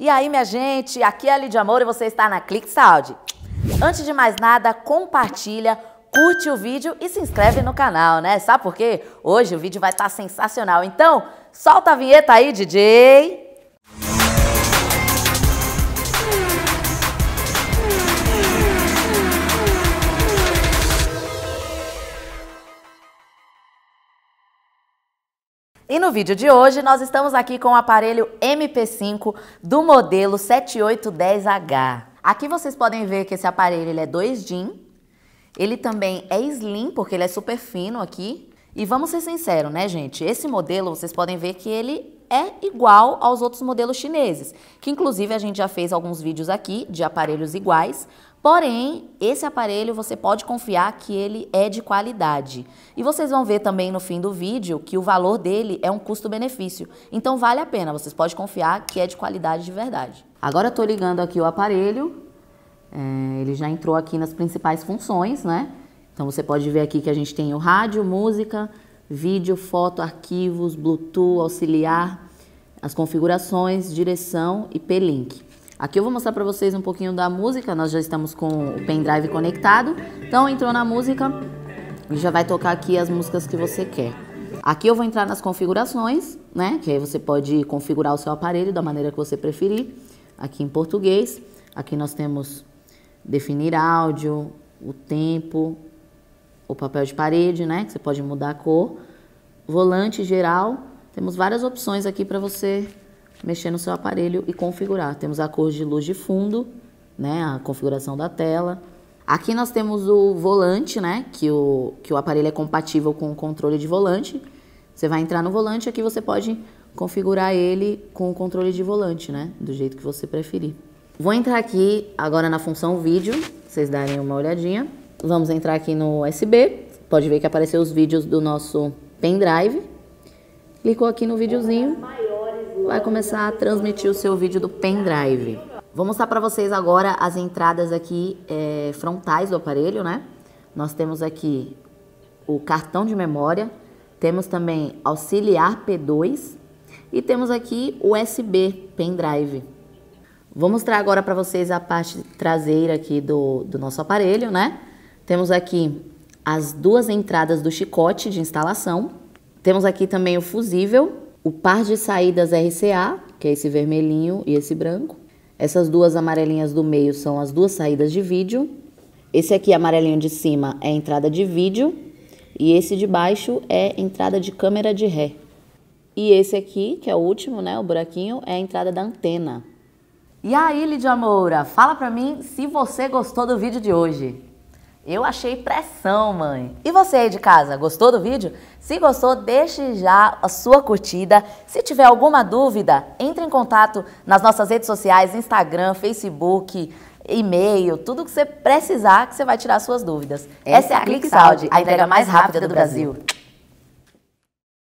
E aí, minha gente, aqui é a Lidia Amor e você está na Clique Saúde. Antes de mais nada, compartilha, curte o vídeo e se inscreve no canal, né? Sabe por quê? Hoje o vídeo vai estar tá sensacional. Então, solta a vinheta aí, DJ! E no vídeo de hoje nós estamos aqui com o aparelho MP5 do modelo 7810H. Aqui vocês podem ver que esse aparelho ele é 2 DIN, ele também é slim porque ele é super fino aqui. E vamos ser sinceros, né gente? Esse modelo vocês podem ver que ele é igual aos outros modelos chineses, que inclusive a gente já fez alguns vídeos aqui de aparelhos iguais, Porém, esse aparelho você pode confiar que ele é de qualidade. E vocês vão ver também no fim do vídeo que o valor dele é um custo-benefício. Então vale a pena, vocês podem confiar que é de qualidade de verdade. Agora eu estou ligando aqui o aparelho. É, ele já entrou aqui nas principais funções, né? Então você pode ver aqui que a gente tem o rádio, música, vídeo, foto, arquivos, Bluetooth, auxiliar, as configurações, direção e P-Link. Aqui eu vou mostrar para vocês um pouquinho da música, nós já estamos com o pendrive conectado, então entrou na música e já vai tocar aqui as músicas que você quer. Aqui eu vou entrar nas configurações, né, que aí você pode configurar o seu aparelho da maneira que você preferir, aqui em português, aqui nós temos definir áudio, o tempo, o papel de parede, né, que você pode mudar a cor, volante geral, temos várias opções aqui para você mexer no seu aparelho e configurar. Temos a cor de luz de fundo, né, a configuração da tela. Aqui nós temos o volante, né, que o, que o aparelho é compatível com o controle de volante. Você vai entrar no volante, aqui você pode configurar ele com o controle de volante, né, do jeito que você preferir. Vou entrar aqui agora na função vídeo, vocês darem uma olhadinha. Vamos entrar aqui no USB, pode ver que apareceu os vídeos do nosso pendrive. Clicou aqui no videozinho, vai começar a transmitir o seu vídeo do pendrive. Vou mostrar para vocês agora as entradas aqui é, frontais do aparelho, né? Nós temos aqui o cartão de memória, temos também auxiliar P2 e temos aqui USB pendrive. Vou mostrar agora para vocês a parte traseira aqui do, do nosso aparelho, né? Temos aqui as duas entradas do chicote de instalação. Temos aqui também o fusível, o par de saídas RCA, que é esse vermelhinho e esse branco. Essas duas amarelinhas do meio são as duas saídas de vídeo. Esse aqui amarelinho de cima é entrada de vídeo e esse de baixo é entrada de câmera de ré. E esse aqui, que é o último, né, o buraquinho, é a entrada da antena. E aí, Lidia Moura, fala pra mim se você gostou do vídeo de hoje. Eu achei pressão, mãe. E você aí de casa, gostou do vídeo? Se gostou, deixe já a sua curtida. Se tiver alguma dúvida, entre em contato nas nossas redes sociais, Instagram, Facebook, e-mail, tudo que você precisar que você vai tirar suas dúvidas. Essa, Essa é a Saúde, a entrega mais rápida do Brasil.